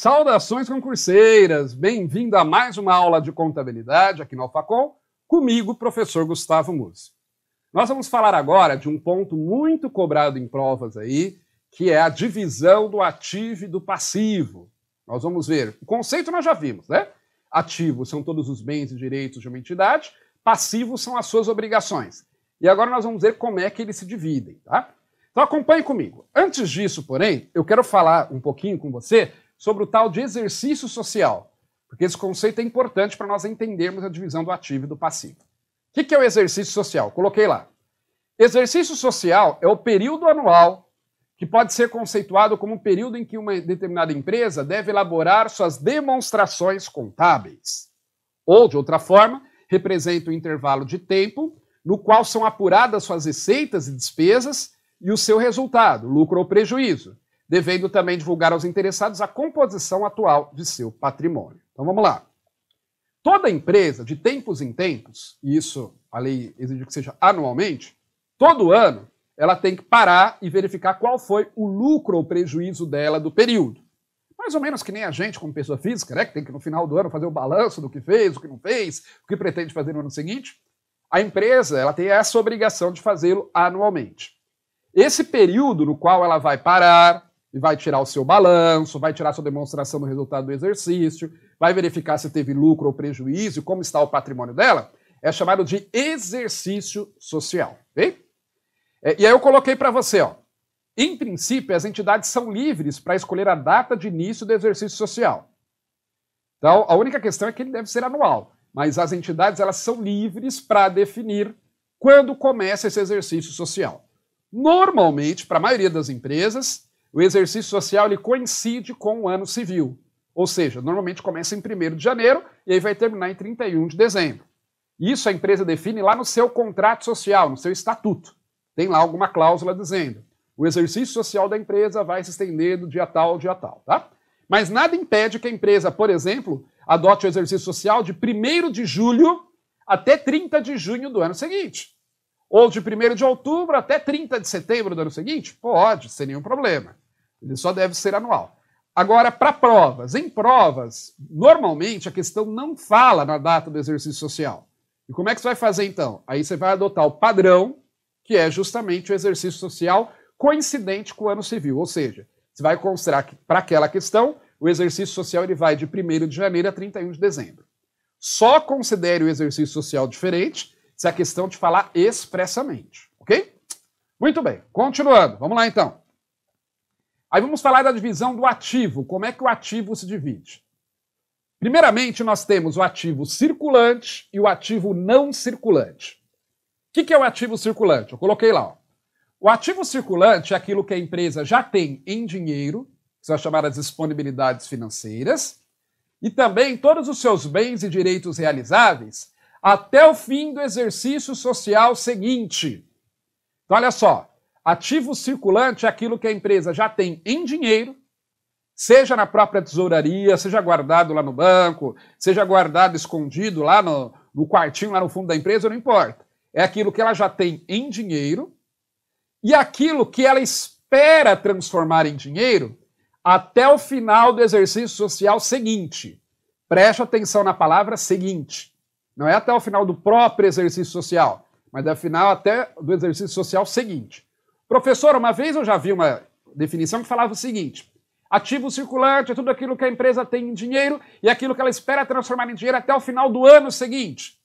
Saudações concurseiras! Bem-vindo a mais uma aula de contabilidade aqui no Alfacom, comigo, professor Gustavo Musi. Nós vamos falar agora de um ponto muito cobrado em provas aí, que é a divisão do ativo e do passivo. Nós vamos ver, o conceito nós já vimos, né? Ativos são todos os bens e direitos de uma entidade, passivos são as suas obrigações. E agora nós vamos ver como é que eles se dividem, tá? Então acompanhe comigo. Antes disso, porém, eu quero falar um pouquinho com você sobre o tal de exercício social, porque esse conceito é importante para nós entendermos a divisão do ativo e do passivo. O que é o exercício social? Coloquei lá. Exercício social é o período anual que pode ser conceituado como um período em que uma determinada empresa deve elaborar suas demonstrações contábeis. Ou, de outra forma, representa o um intervalo de tempo no qual são apuradas suas receitas e despesas e o seu resultado, lucro ou prejuízo, devendo também divulgar aos interessados a composição atual de seu patrimônio. Então vamos lá. Toda empresa, de tempos em tempos, e isso a lei exige que seja anualmente, todo ano, ela tem que parar e verificar qual foi o lucro ou prejuízo dela do período. Mais ou menos que nem a gente, como pessoa física, né? Que tem que no final do ano fazer o balanço do que fez, o que não fez, o que pretende fazer no ano seguinte. A empresa ela tem essa obrigação de fazê-lo anualmente. Esse período no qual ela vai parar, e vai tirar o seu balanço, vai tirar sua demonstração do resultado do exercício, vai verificar se teve lucro ou prejuízo, como está o patrimônio dela, é chamado de exercício social. É, e aí eu coloquei para você, ó. Em princípio, as entidades são livres para escolher a data de início do exercício social. Então, a única questão é que ele deve ser anual, mas as entidades elas são livres para definir quando começa esse exercício social. Normalmente, para a maioria das empresas, o exercício social ele coincide com o ano civil, ou seja, normalmente começa em 1 de janeiro e aí vai terminar em 31 de dezembro. Isso a empresa define lá no seu contrato social, no seu estatuto. Tem lá alguma cláusula dizendo: o exercício social da empresa vai se estender do dia tal ao dia tal, tá? Mas nada impede que a empresa, por exemplo, adote o exercício social de 1 de julho até 30 de junho do ano seguinte ou de 1 de outubro até 30 de setembro do ano seguinte? Pode, sem nenhum problema. Ele só deve ser anual. Agora, para provas. Em provas, normalmente a questão não fala na data do exercício social. E como é que você vai fazer então? Aí você vai adotar o padrão, que é justamente o exercício social coincidente com o ano civil. Ou seja, você vai considerar que para aquela questão, o exercício social ele vai de 1 de janeiro a 31 de dezembro. Só considere o exercício social diferente se é questão de falar expressamente, ok? Muito bem, continuando, vamos lá então. Aí vamos falar da divisão do ativo, como é que o ativo se divide. Primeiramente, nós temos o ativo circulante e o ativo não circulante. O que, é o ativo circulante? Eu coloquei lá. Ó. O ativo circulante é aquilo que a empresa já tem em dinheiro, que são chamadas disponibilidades financeiras, e também todos os seus bens e direitos realizáveis até o fim do exercício social seguinte. Então, olha só: ativo circulante é aquilo que a empresa já tem em dinheiro, seja na própria tesouraria, seja guardado lá no banco, seja guardado escondido lá no, no quartinho, lá no fundo da empresa, não importa. É aquilo que ela já tem em dinheiro e aquilo que ela espera transformar em dinheiro até o final do exercício social seguinte. Preste atenção na palavra seguinte. Não é até o final do próprio exercício social, mas é final até do exercício social seguinte. Professor, uma vez eu já vi uma definição que falava o seguinte: ativo circulante é tudo aquilo que a empresa tem em dinheiro e aquilo que ela espera transformar em dinheiro até o final do ano seguinte.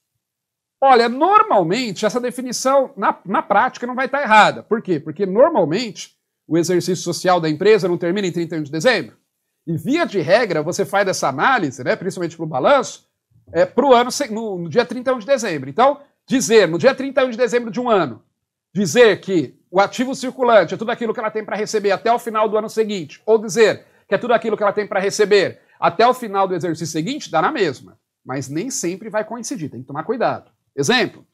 Olha, normalmente essa definição na, na prática não vai estar errada. Por quê? Porque normalmente o exercício social da empresa não termina em 31 de dezembro. E via de regra, você faz essa análise, né, principalmente para o balanço, é, para o ano, no, no dia 31 de dezembro. Então, dizer no dia 31 de dezembro de um ano, dizer que o ativo circulante é tudo aquilo que ela tem para receber até o final do ano seguinte, ou dizer que é tudo aquilo que ela tem para receber até o final do exercício seguinte, dá na mesma. Mas nem sempre vai coincidir, tem que tomar cuidado. Exemplo.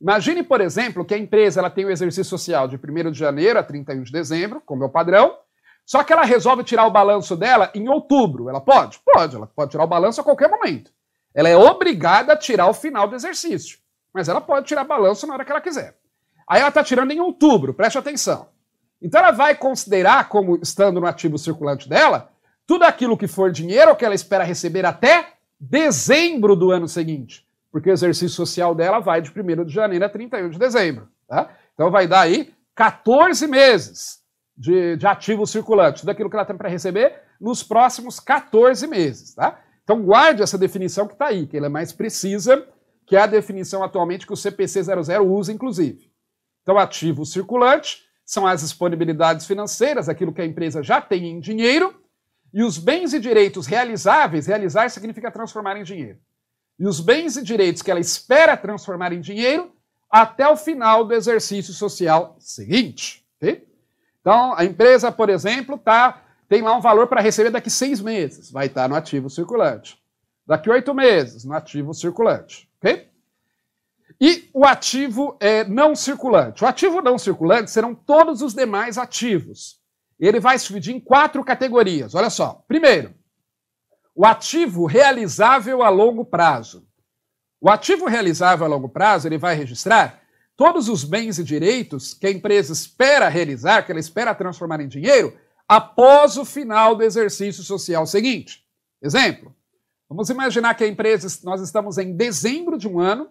Imagine, por exemplo, que a empresa ela tem o exercício social de 1 de janeiro a 31 de dezembro, como é o padrão, só que ela resolve tirar o balanço dela em outubro. Ela pode? Pode, ela pode tirar o balanço a qualquer momento. Ela é obrigada a tirar o final do exercício, mas ela pode tirar balanço na hora que ela quiser. Aí ela está tirando em outubro, preste atenção. Então ela vai considerar como estando no ativo circulante dela tudo aquilo que for dinheiro que ela espera receber até dezembro do ano seguinte, porque o exercício social dela vai de 1 de janeiro a 31 de dezembro. Tá? Então vai dar aí 14 meses de, de ativo circulante, tudo aquilo que ela tem para receber nos próximos 14 meses. Tá? Então guarde essa definição que está aí, que ela é mais precisa, que é a definição atualmente que o CPC00 usa, inclusive. Então, ativo circulante são as disponibilidades financeiras, aquilo que a empresa já tem em dinheiro, e os bens e direitos realizáveis, realizar significa transformar em dinheiro. E os bens e direitos que ela espera transformar em dinheiro até o final do exercício social seguinte. Okay? Então, a empresa, por exemplo, está tem lá um valor para receber daqui seis meses, vai estar tá no ativo circulante. Daqui oito meses, no ativo circulante. E o ativo é, não circulante. O ativo não circulante serão todos os demais ativos. Ele vai se dividir em quatro categorias. Olha só. Primeiro, o ativo realizável a longo prazo. O ativo realizável a longo prazo, ele vai registrar todos os bens e direitos que a empresa espera realizar, que ela espera transformar em dinheiro, após o final do exercício social seguinte. Exemplo, vamos imaginar que a empresa, nós estamos em dezembro de um ano,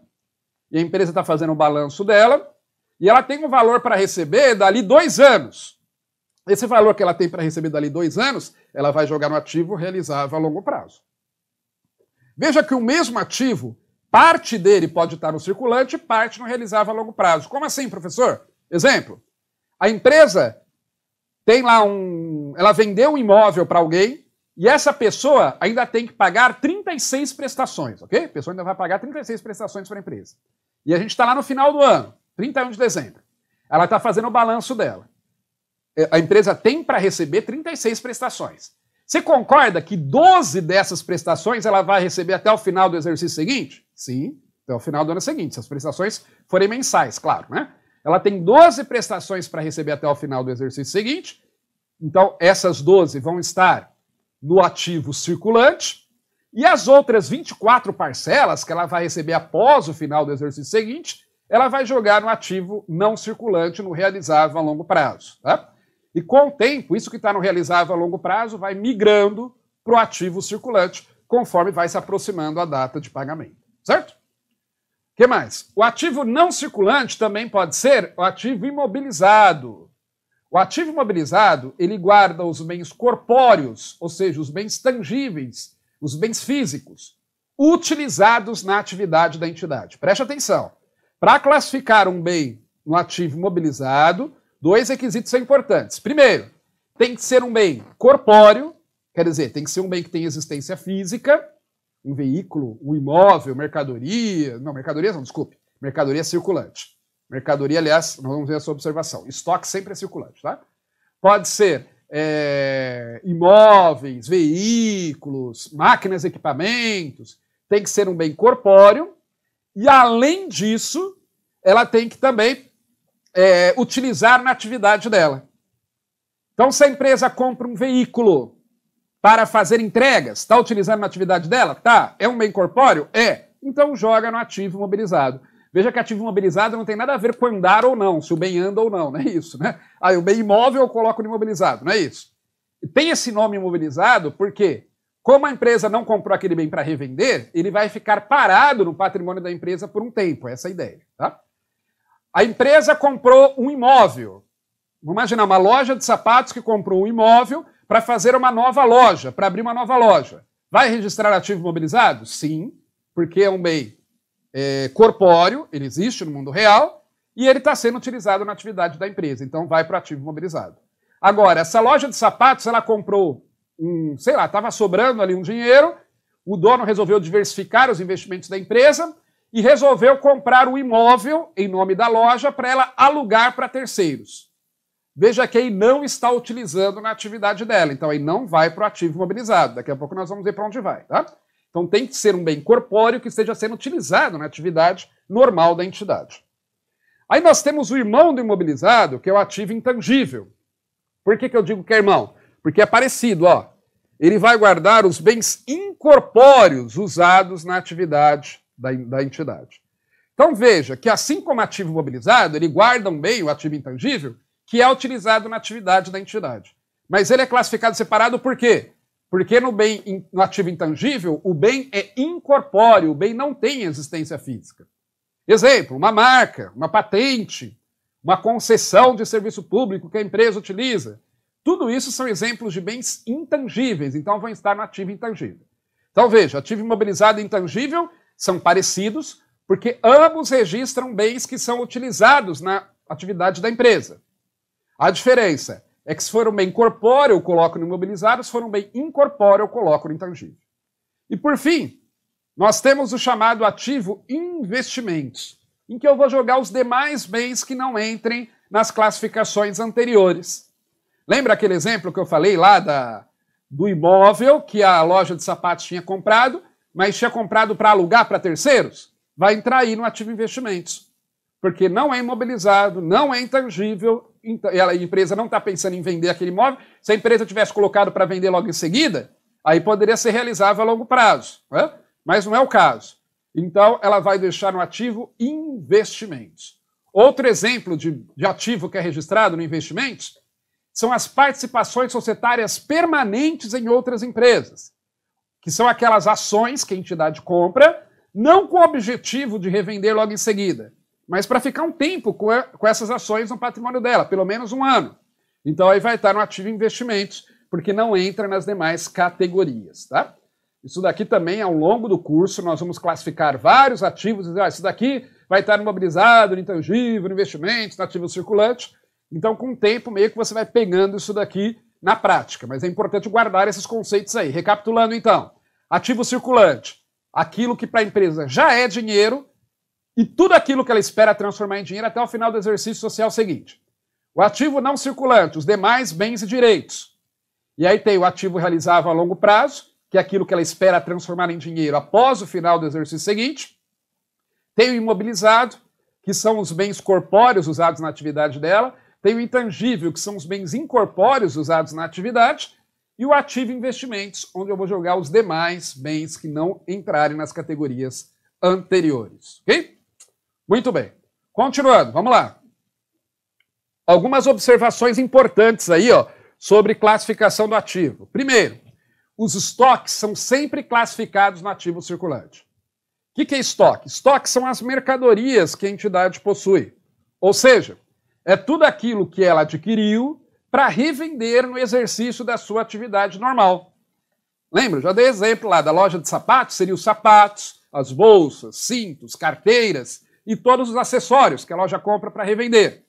e a empresa está fazendo o balanço dela, e ela tem um valor para receber dali dois anos. Esse valor que ela tem para receber dali dois anos, ela vai jogar no ativo realizável a longo prazo. Veja que o mesmo ativo, parte dele pode estar tá no circulante, parte no realizável a longo prazo. Como assim, professor? Exemplo: a empresa tem lá um. Ela vendeu um imóvel para alguém e essa pessoa ainda tem que pagar 36 prestações, ok? A pessoa ainda vai pagar 36 prestações para a empresa. E a gente está lá no final do ano, 31 de dezembro. Ela está fazendo o balanço dela. É, a empresa tem para receber 36 prestações. Você concorda que 12 dessas prestações ela vai receber até o final do exercício seguinte? Sim, até o final do ano seguinte, se as prestações forem mensais, claro, né? Ela tem 12 prestações para receber até o final do exercício seguinte. Então, essas 12 vão estar no ativo circulante. E as outras 24 parcelas que ela vai receber após o final do exercício seguinte, ela vai jogar no ativo não circulante, no realizável a longo prazo. Tá? E com o tempo, isso que está no realizável a longo prazo vai migrando para o ativo circulante, conforme vai se aproximando a data de pagamento. Certo? que mais? O ativo não circulante também pode ser o ativo imobilizado. O ativo imobilizado, ele guarda os bens corpóreos, ou seja, os bens tangíveis, os bens físicos, utilizados na atividade da entidade. Preste atenção. Para classificar um bem no ativo imobilizado, dois requisitos são importantes. Primeiro, tem que ser um bem corpóreo, quer dizer, tem que ser um bem que tem existência física, um veículo, um imóvel, mercadoria. Não, mercadoria não, desculpe. Mercadoria circulante. Mercadoria, aliás, nós vamos ver essa observação. Estoque sempre é circulante, tá? Pode ser é, imóveis, veículos, máquinas, equipamentos. Tem que ser um bem corpóreo. E, além disso, ela tem que também é, utilizar na atividade dela. Então, se a empresa compra um veículo para fazer entregas. Está utilizando uma atividade dela? Tá. É um bem corpóreo? É. Então joga no ativo imobilizado. Veja que ativo imobilizado não tem nada a ver com andar ou não, se o bem anda ou não, não é isso, né? Ah, o bem imóvel eu coloco no imobilizado, não é isso. Tem esse nome imobilizado porque, como a empresa não comprou aquele bem para revender, ele vai ficar parado no patrimônio da empresa por um tempo, essa é a ideia, tá? A empresa comprou um imóvel. Vamos imaginar uma loja de sapatos que comprou um imóvel, para fazer uma nova loja, para abrir uma nova loja. Vai registrar ativo imobilizado? Sim, porque é um bem é, corpóreo, ele existe no mundo real, e ele está sendo utilizado na atividade da empresa, então vai para o ativo imobilizado. Agora, essa loja de sapatos, ela comprou um, sei lá, estava sobrando ali um dinheiro, o dono resolveu diversificar os investimentos da empresa e resolveu comprar o um imóvel em nome da loja para ela alugar para terceiros veja quem não está utilizando na atividade dela. Então aí não vai para o ativo imobilizado. Daqui a pouco nós vamos ver para onde vai, tá? Então tem que ser um bem corpóreo que esteja sendo utilizado na atividade normal da entidade. Aí nós temos o irmão do imobilizado, que é o ativo intangível. Por que, que eu digo que é irmão? Porque é parecido, ó. Ele vai guardar os bens incorpóreos usados na atividade da, da entidade. Então veja que assim como ativo imobilizado, ele guarda um bem, o ativo intangível, que é utilizado na atividade da entidade. Mas ele é classificado separado por quê? Porque no bem no ativo intangível, o bem é incorpóreo, o bem não tem existência física. Exemplo, uma marca, uma patente, uma concessão de serviço público que a empresa utiliza. Tudo isso são exemplos de bens intangíveis, então vão estar no ativo intangível. Então veja, ativo imobilizado e intangível são parecidos, porque ambos registram bens que são utilizados na atividade da empresa. A diferença é que se for um bem corpóreo, eu coloco no imobilizado, se for um bem incorpóreo, eu coloco no intangível. E por fim, nós temos o chamado ativo investimentos, em que eu vou jogar os demais bens que não entrem nas classificações anteriores. Lembra aquele exemplo que eu falei lá da, do imóvel que a loja de sapatos tinha comprado, mas tinha comprado para alugar para terceiros? Vai entrar aí no ativo investimentos porque não é imobilizado, não é intangível, a empresa não está pensando em vender aquele imóvel. Se a empresa tivesse colocado para vender logo em seguida, aí poderia ser realizável a longo prazo, né? mas não é o caso. Então, ela vai deixar no ativo investimentos. Outro exemplo de, de ativo que é registrado no investimentos são as participações societárias permanentes em outras empresas, que são aquelas ações que a entidade compra, não com o objetivo de revender logo em seguida, mas para ficar um tempo com, a, com essas ações no patrimônio dela, pelo menos um ano. Então aí vai estar no ativo investimentos, porque não entra nas demais categorias, tá? Isso daqui também, ao longo do curso, nós vamos classificar vários ativos. Ah, isso daqui vai estar no mobilizado, no intangível, no investimento, no ativo circulante. Então, com o tempo, meio que você vai pegando isso daqui na prática. Mas é importante guardar esses conceitos aí. Recapitulando, então. Ativo circulante. Aquilo que para a empresa já é dinheiro, e tudo aquilo que ela espera transformar em dinheiro até o final do exercício social é seguinte. O ativo não circulante, os demais bens e direitos. E aí tem o ativo realizável a longo prazo, que é aquilo que ela espera transformar em dinheiro após o final do exercício seguinte. Tem o imobilizado, que são os bens corpóreos usados na atividade dela. Tem o intangível, que são os bens incorpóreos usados na atividade. E o ativo investimentos, onde eu vou jogar os demais bens que não entrarem nas categorias anteriores. Ok? Muito bem. Continuando, vamos lá. Algumas observações importantes aí, ó, sobre classificação do ativo. Primeiro, os estoques são sempre classificados no ativo circulante. O que, que é estoque? Estoques são as mercadorias que a entidade possui. Ou seja, é tudo aquilo que ela adquiriu para revender no exercício da sua atividade normal. Lembra? Já dei exemplo lá da loja de sapatos, seriam os sapatos, as bolsas, cintos, carteiras, e todos os acessórios que a loja compra para revender.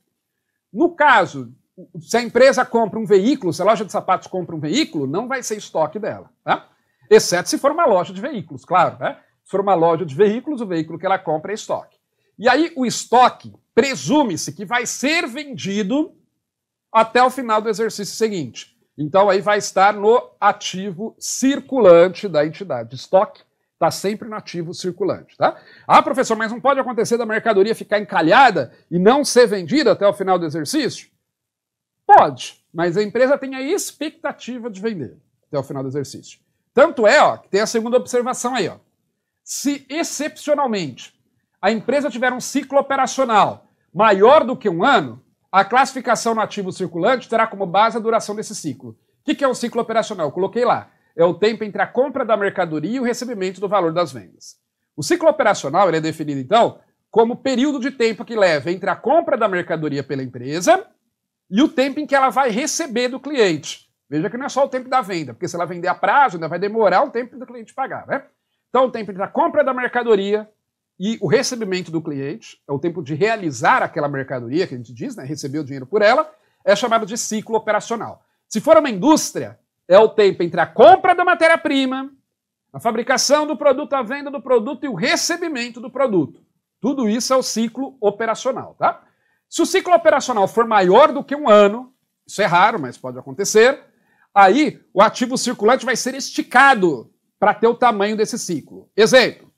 No caso, se a empresa compra um veículo, se a loja de sapatos compra um veículo, não vai ser estoque dela, tá? Exceto se for uma loja de veículos, claro, né? Se for uma loja de veículos, o veículo que ela compra é estoque. E aí o estoque presume-se que vai ser vendido até o final do exercício seguinte. Então aí vai estar no ativo circulante da entidade. Estoque Está sempre nativo circulante. Tá? Ah, professor, mas não pode acontecer da mercadoria ficar encalhada e não ser vendida até o final do exercício? Pode, mas a empresa tem a expectativa de vender até o final do exercício. Tanto é ó, que tem a segunda observação aí. Ó. Se excepcionalmente a empresa tiver um ciclo operacional maior do que um ano, a classificação no ativo circulante terá como base a duração desse ciclo. O que é um ciclo operacional? Eu coloquei lá é o tempo entre a compra da mercadoria e o recebimento do valor das vendas. O ciclo operacional é definido, então, como o período de tempo que leva entre a compra da mercadoria pela empresa e o tempo em que ela vai receber do cliente. Veja que não é só o tempo da venda, porque se ela vender a prazo, ainda vai demorar o tempo do cliente pagar, né? Então, o tempo entre a compra da mercadoria e o recebimento do cliente, é o tempo de realizar aquela mercadoria que a gente diz, né? Receber o dinheiro por ela, é chamado de ciclo operacional. Se for uma indústria, é o tempo entre a compra da matéria-prima, a fabricação do produto, a venda do produto e o recebimento do produto. Tudo isso é o ciclo operacional, tá? Se o ciclo operacional for maior do que um ano, isso é raro, mas pode acontecer, aí o ativo circulante vai ser esticado para ter o tamanho desse ciclo. Exemplo: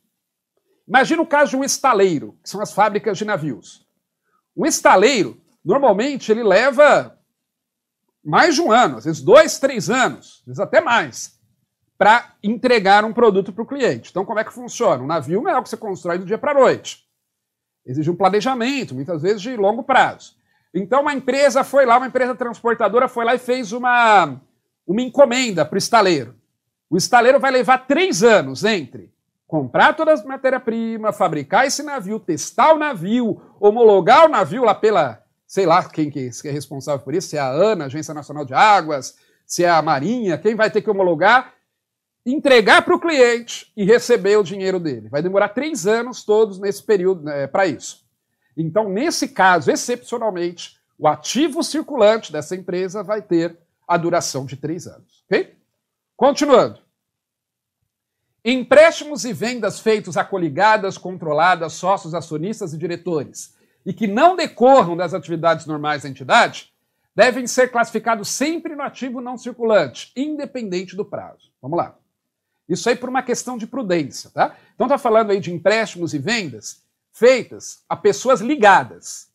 imagina o caso de um estaleiro, que são as fábricas de navios. O estaleiro, normalmente, ele leva mais de um ano, às vezes dois, três anos, às vezes até mais, para entregar um produto para o cliente. Então, como é que funciona? Um navio não é o que você constrói do dia para a noite. Exige um planejamento, muitas vezes de longo prazo. Então, uma empresa foi lá, uma empresa transportadora foi lá e fez uma, uma encomenda para o estaleiro. O estaleiro vai levar três anos entre comprar todas as matéria-prima, fabricar esse navio, testar o navio, homologar o navio lá pela sei lá quem que é responsável por isso, se é a ANA, Agência Nacional de Águas, se é a Marinha, quem vai ter que homologar, entregar para o cliente e receber o dinheiro dele. Vai demorar três anos todos nesse período né, para isso. Então, nesse caso, excepcionalmente, o ativo circulante dessa empresa vai ter a duração de três anos. Ok? Continuando. Empréstimos e vendas feitos a coligadas, controladas, sócios, acionistas e diretores e que não decorram das atividades normais da entidade devem ser classificados sempre no ativo não circulante, independente do prazo. Vamos lá. Isso aí por uma questão de prudência, tá? Então tá falando aí de empréstimos e vendas feitas a pessoas ligadas.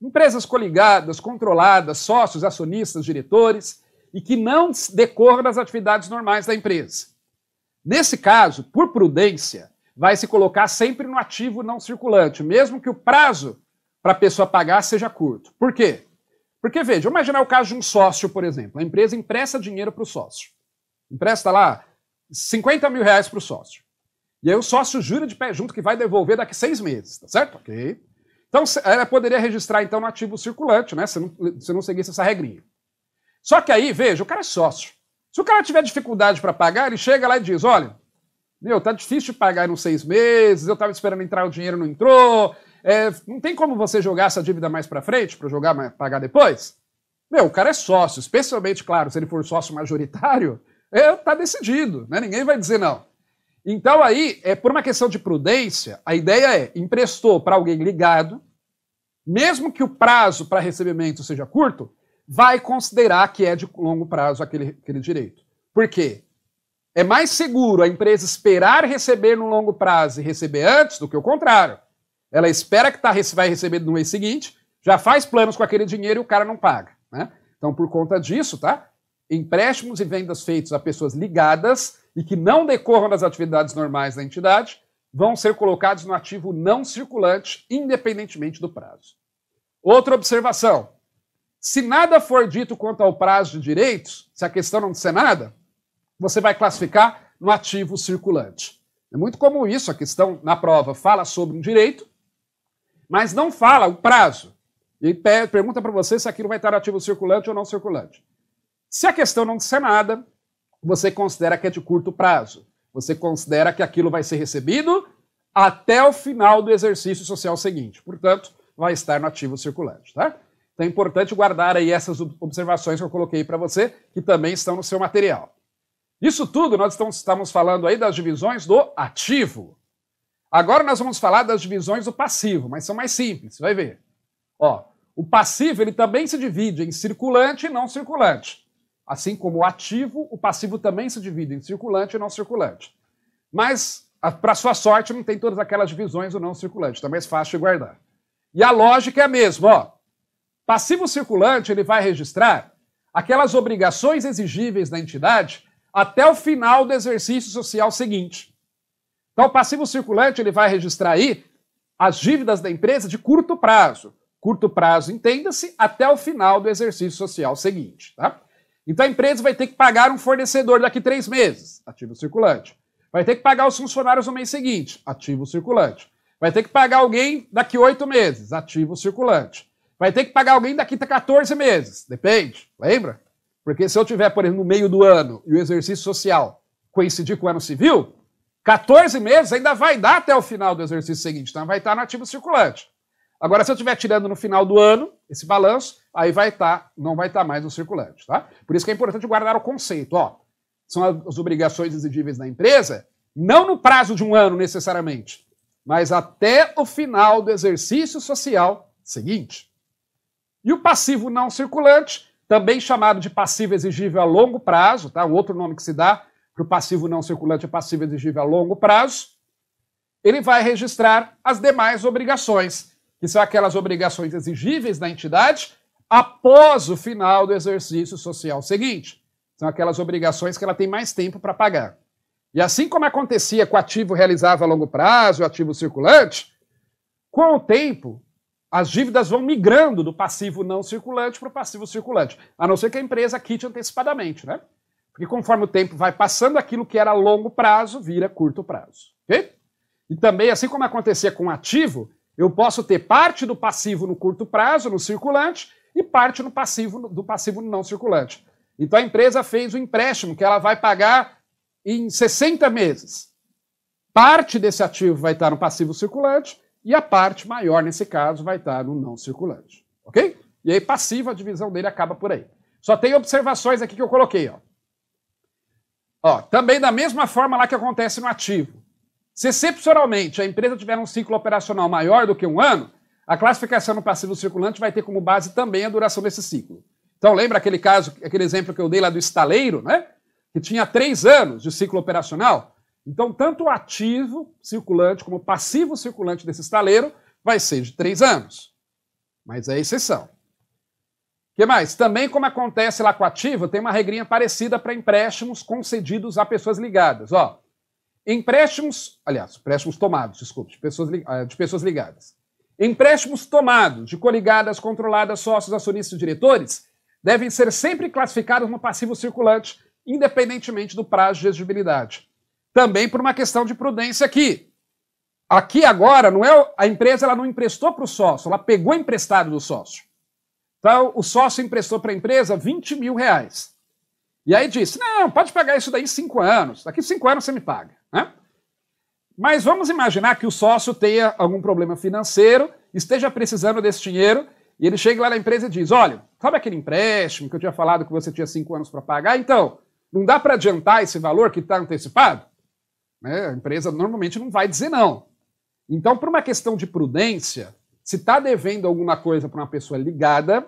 Empresas coligadas, controladas, sócios, acionistas, diretores e que não decorram das atividades normais da empresa. Nesse caso, por prudência, vai se colocar sempre no ativo não circulante, mesmo que o prazo para a pessoa pagar seja curto. Por quê? Porque, veja, vamos imaginar o caso de um sócio, por exemplo. A empresa empresta dinheiro para o sócio. Empresta lá 50 mil reais para o sócio. E aí o sócio jura de pé junto que vai devolver daqui seis meses, tá certo? Ok. Então, ela poderia registrar, então, no ativo circulante, né? Se não, se não seguisse essa regrinha. Só que aí, veja, o cara é sócio. Se o cara tiver dificuldade para pagar, ele chega lá e diz: olha, meu, tá difícil de pagar nos seis meses, eu estava esperando entrar, o dinheiro não entrou, é, não tem como você jogar essa dívida mais para frente, para jogar pagar depois? Meu, o cara é sócio, especialmente, claro, se ele for sócio majoritário, é, tá decidido, né? Ninguém vai dizer não. Então aí, é por uma questão de prudência, a ideia é emprestou para alguém ligado, mesmo que o prazo para recebimento seja curto, vai considerar que é de longo prazo aquele, aquele direito. Por quê? É mais seguro a empresa esperar receber no longo prazo e receber antes do que o contrário. Ela espera que tá, vai receber no mês seguinte, já faz planos com aquele dinheiro e o cara não paga. Né? Então, por conta disso, tá? empréstimos e vendas feitos a pessoas ligadas e que não decorram das atividades normais da entidade vão ser colocados no ativo não circulante, independentemente do prazo. Outra observação: se nada for dito quanto ao prazo de direitos, se a questão não disser nada, você vai classificar no ativo circulante. É muito comum isso, a questão na prova fala sobre um direito, mas não fala o prazo. E pergunta para você se aquilo vai estar ativo circulante ou não circulante. Se a questão não disser nada, você considera que é de curto prazo. Você considera que aquilo vai ser recebido até o final do exercício social seguinte. Portanto, vai estar no ativo circulante, tá? Então é importante guardar aí essas observações que eu coloquei para você, que também estão no seu material. Isso tudo nós estamos falando aí das divisões do ativo. Agora nós vamos falar das divisões do passivo, mas são mais simples, vai ver. Ó, o passivo ele também se divide em circulante e não circulante. Assim como o ativo, o passivo também se divide em circulante e não circulante. Mas, para sua sorte, não tem todas aquelas divisões do não circulante, também tá mais é fácil de guardar. E a lógica é a mesma, ó. Passivo circulante ele vai registrar aquelas obrigações exigíveis da entidade até o final do exercício social seguinte. Então, o passivo circulante ele vai registrar aí as dívidas da empresa de curto prazo. Curto prazo, entenda-se, até o final do exercício social seguinte. Tá? Então a empresa vai ter que pagar um fornecedor daqui três meses, ativo circulante. Vai ter que pagar os funcionários no mês seguinte, ativo circulante. Vai ter que pagar alguém daqui oito meses, ativo circulante. Vai ter que pagar alguém daqui a 14 meses, depende, lembra? Porque se eu tiver, por exemplo, no meio do ano e o exercício social coincidir com o ano civil, 14 meses ainda vai dar até o final do exercício seguinte, então vai estar no ativo circulante. Agora, se eu estiver tirando no final do ano esse balanço, aí vai estar, não vai estar mais no circulante, tá? Por isso que é importante guardar o conceito, ó. São as obrigações exigíveis da empresa, não no prazo de um ano necessariamente, mas até o final do exercício social seguinte. E o passivo não circulante, também chamado de passivo exigível a longo prazo, tá? Um outro nome que se dá para o passivo não circulante e passivo exigível a longo prazo, ele vai registrar as demais obrigações, que são aquelas obrigações exigíveis da entidade após o final do exercício social seguinte. São aquelas obrigações que ela tem mais tempo para pagar. E assim como acontecia com o ativo realizável a longo prazo, o ativo circulante, com o tempo, as dívidas vão migrando do passivo não circulante para o passivo circulante, a não ser que a empresa quite antecipadamente, né? Porque conforme o tempo vai passando, aquilo que era longo prazo vira curto prazo. Okay? E também, assim como acontecia com o ativo, eu posso ter parte do passivo no curto prazo, no circulante, e parte no passivo, do passivo no não circulante. Então a empresa fez um empréstimo que ela vai pagar em 60 meses. Parte desse ativo vai estar no passivo circulante e a parte maior, nesse caso, vai estar no não circulante. Ok? E aí, passivo, a divisão dele acaba por aí. Só tem observações aqui que eu coloquei. Ó. Ó, também da mesma forma lá que acontece no ativo. Se excepcionalmente a empresa tiver um ciclo operacional maior do que um ano, a classificação no passivo circulante vai ter como base também a duração desse ciclo. Então lembra aquele caso, aquele exemplo que eu dei lá do estaleiro, né? Que tinha três anos de ciclo operacional. Então tanto o ativo circulante como o passivo circulante desse estaleiro vai ser de três anos. Mas é exceção que mais? Também, como acontece lá com ativo, tem uma regrinha parecida para empréstimos concedidos a pessoas ligadas. Ó, empréstimos, aliás, empréstimos tomados, desculpe, de pessoas, eh, de pessoas ligadas. Empréstimos tomados de coligadas, controladas, sócios, acionistas e diretores devem ser sempre classificados no passivo circulante, independentemente do prazo de exigibilidade. Também por uma questão de prudência aqui. Aqui agora, não é a empresa ela não emprestou para o sócio, ela pegou emprestado do sócio. Então, o sócio emprestou para a empresa 20 mil reais. E aí disse: não, pode pagar isso daí em cinco anos. Daqui cinco anos você me paga. Né? Mas vamos imaginar que o sócio tenha algum problema financeiro, esteja precisando desse dinheiro, e ele chega lá na empresa e diz: olha, sabe aquele empréstimo que eu tinha falado que você tinha cinco anos para pagar? Então, não dá para adiantar esse valor que está antecipado? Né? A empresa normalmente não vai dizer não. Então, por uma questão de prudência, se está devendo alguma coisa para uma pessoa ligada,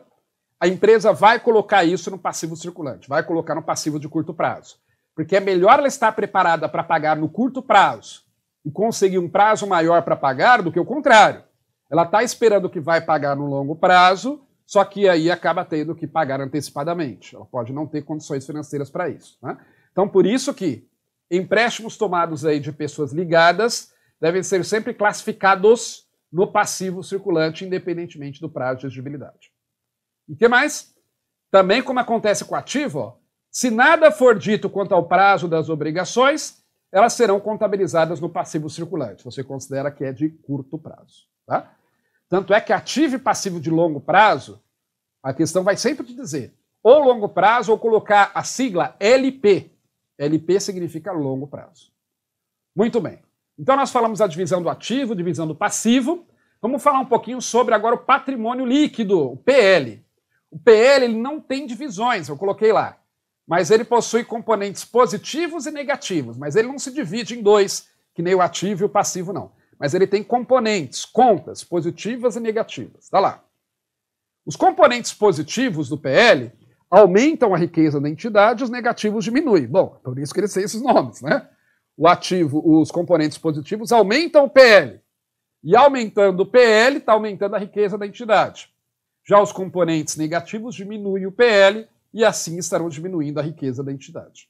a empresa vai colocar isso no passivo circulante, vai colocar no passivo de curto prazo. Porque é melhor ela estar preparada para pagar no curto prazo e conseguir um prazo maior para pagar do que o contrário. Ela está esperando que vai pagar no longo prazo, só que aí acaba tendo que pagar antecipadamente. Ela pode não ter condições financeiras para isso. Né? Então, por isso que empréstimos tomados aí de pessoas ligadas devem ser sempre classificados no passivo circulante, independentemente do prazo de exigibilidade. E que mais? Também como acontece com o ativo, ó, se nada for dito quanto ao prazo das obrigações, elas serão contabilizadas no passivo circulante. Você considera que é de curto prazo, tá? Tanto é que ativo e passivo de longo prazo, a questão vai sempre te dizer ou longo prazo ou colocar a sigla LP. LP significa longo prazo. Muito bem. Então, nós falamos da divisão do ativo, divisão do passivo. Vamos falar um pouquinho sobre agora o patrimônio líquido, o PL. O PL ele não tem divisões, eu coloquei lá. Mas ele possui componentes positivos e negativos, mas ele não se divide em dois, que nem o ativo e o passivo, não. Mas ele tem componentes, contas, positivas e negativas. Está lá. Os componentes positivos do PL aumentam a riqueza da entidade, os negativos diminuem. Bom, por isso que eles têm esses nomes, né? o ativo, os componentes positivos aumentam o PL. E aumentando o PL, está aumentando a riqueza da entidade. Já os componentes negativos diminuem o PL e assim estarão diminuindo a riqueza da entidade.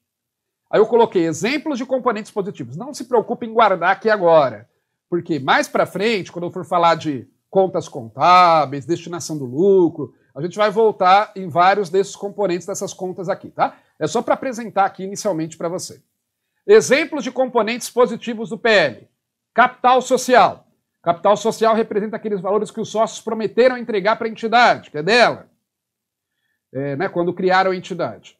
Aí eu coloquei exemplos de componentes positivos. Não se preocupe em guardar aqui agora, porque mais para frente, quando eu for falar de contas contábeis, destinação do lucro, a gente vai voltar em vários desses componentes dessas contas aqui, tá? É só para apresentar aqui inicialmente para você. Exemplos de componentes positivos do PL: capital social. Capital social representa aqueles valores que os sócios prometeram entregar para a entidade, que é dela, é, né, quando criaram a entidade.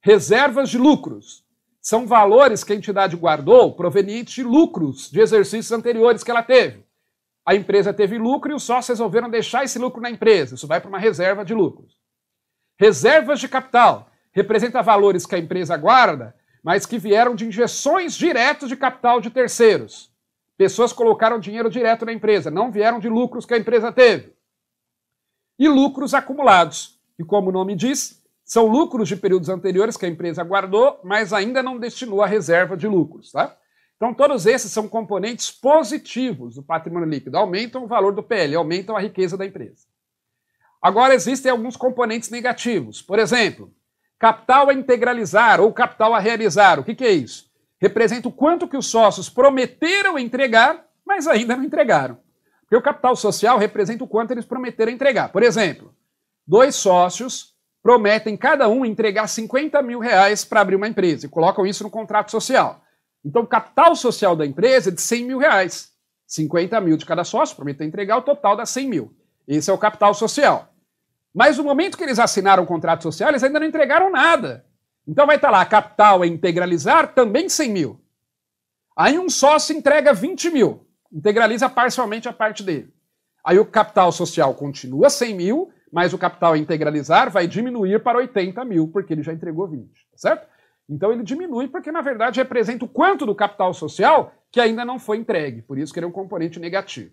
Reservas de lucros são valores que a entidade guardou provenientes de lucros de exercícios anteriores que ela teve. A empresa teve lucro e os sócios resolveram deixar esse lucro na empresa. Isso vai para uma reserva de lucros. Reservas de capital representa valores que a empresa guarda mas que vieram de injeções diretas de capital de terceiros. Pessoas colocaram dinheiro direto na empresa, não vieram de lucros que a empresa teve. E lucros acumulados, que, como o nome diz, são lucros de períodos anteriores que a empresa guardou, mas ainda não destinou à reserva de lucros. Tá? Então, todos esses são componentes positivos do patrimônio líquido, aumentam o valor do PL, aumentam a riqueza da empresa. Agora, existem alguns componentes negativos. Por exemplo, Capital a integralizar ou capital a realizar, o que, que é isso? Representa o quanto que os sócios prometeram entregar, mas ainda não entregaram. Porque o capital social representa o quanto eles prometeram entregar. Por exemplo, dois sócios prometem cada um entregar 50 mil reais para abrir uma empresa e colocam isso no contrato social. Então, o capital social da empresa é de 100 mil reais. 50 mil de cada sócio, prometeu entregar, o total dá 100 mil. Esse é o capital social. Mas no momento que eles assinaram o contrato social, eles ainda não entregaram nada. Então vai estar tá lá, capital é integralizar, também 100 mil. Aí um sócio entrega 20 mil, integraliza parcialmente a parte dele. Aí o capital social continua 100 mil, mas o capital é integralizar vai diminuir para 80 mil, porque ele já entregou 20, tá certo? Então ele diminui porque, na verdade, representa o quanto do capital social que ainda não foi entregue, por isso que ele é um componente negativo.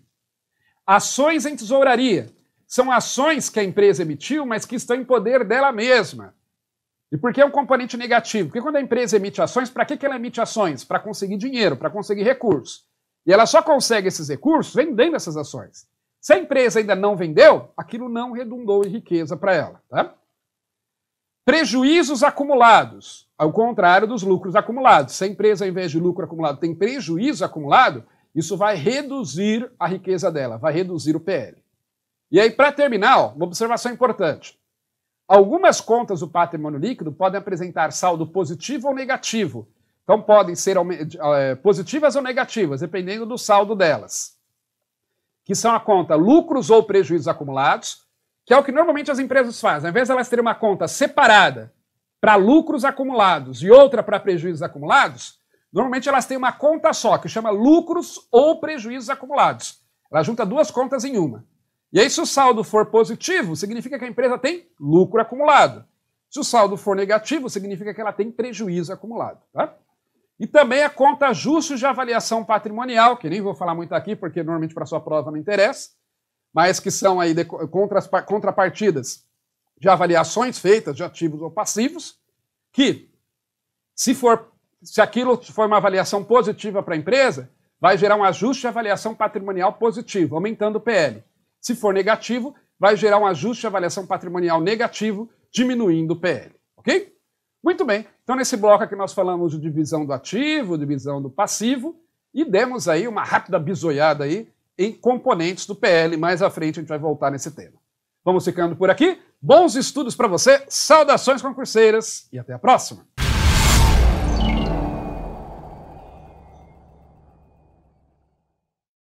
Ações em tesouraria, são ações que a empresa emitiu, mas que estão em poder dela mesma. E por que é um componente negativo? Porque quando a empresa emite ações, para que, ela emite ações? Para conseguir dinheiro, para conseguir recursos. E ela só consegue esses recursos vendendo essas ações. Se a empresa ainda não vendeu, aquilo não redundou em riqueza para ela. Tá? Prejuízos acumulados, ao contrário dos lucros acumulados. Se a empresa, ao invés de lucro acumulado, tem prejuízo acumulado, isso vai reduzir a riqueza dela, vai reduzir o PL. E aí, para terminar, uma observação importante. Algumas contas do patrimônio líquido podem apresentar saldo positivo ou negativo. Então, podem ser ah, é, positivas ou negativas, dependendo do saldo delas. Que são a conta lucros ou prejuízos acumulados, que é o que normalmente as empresas fazem. Ao invés de elas terem uma conta separada para lucros acumulados e outra para prejuízos acumulados, normalmente elas têm uma conta só, que chama lucros ou prejuízos acumulados. Ela junta duas contas em uma. E aí, se o saldo for positivo, significa que a empresa tem lucro acumulado. Se o saldo for negativo, significa que ela tem prejuízo acumulado. Tá? E também a conta ajustes de avaliação patrimonial, que nem vou falar muito aqui, porque normalmente para sua prova não interessa, mas que são aí de, contra as, contrapartidas de avaliações feitas de ativos ou passivos, que se for se aquilo for uma avaliação positiva para a empresa, vai gerar um ajuste de avaliação patrimonial positivo, aumentando o PL. Se for negativo, vai gerar um ajuste de avaliação patrimonial negativo, diminuindo o PL, ok? Muito bem, então nesse bloco aqui nós falamos de divisão do ativo, divisão do passivo, e demos aí uma rápida bisoiada aí em componentes do PL. Mais à frente a gente vai voltar nesse tema. Vamos ficando por aqui. Bons estudos para você, saudações concurseiras e até a próxima!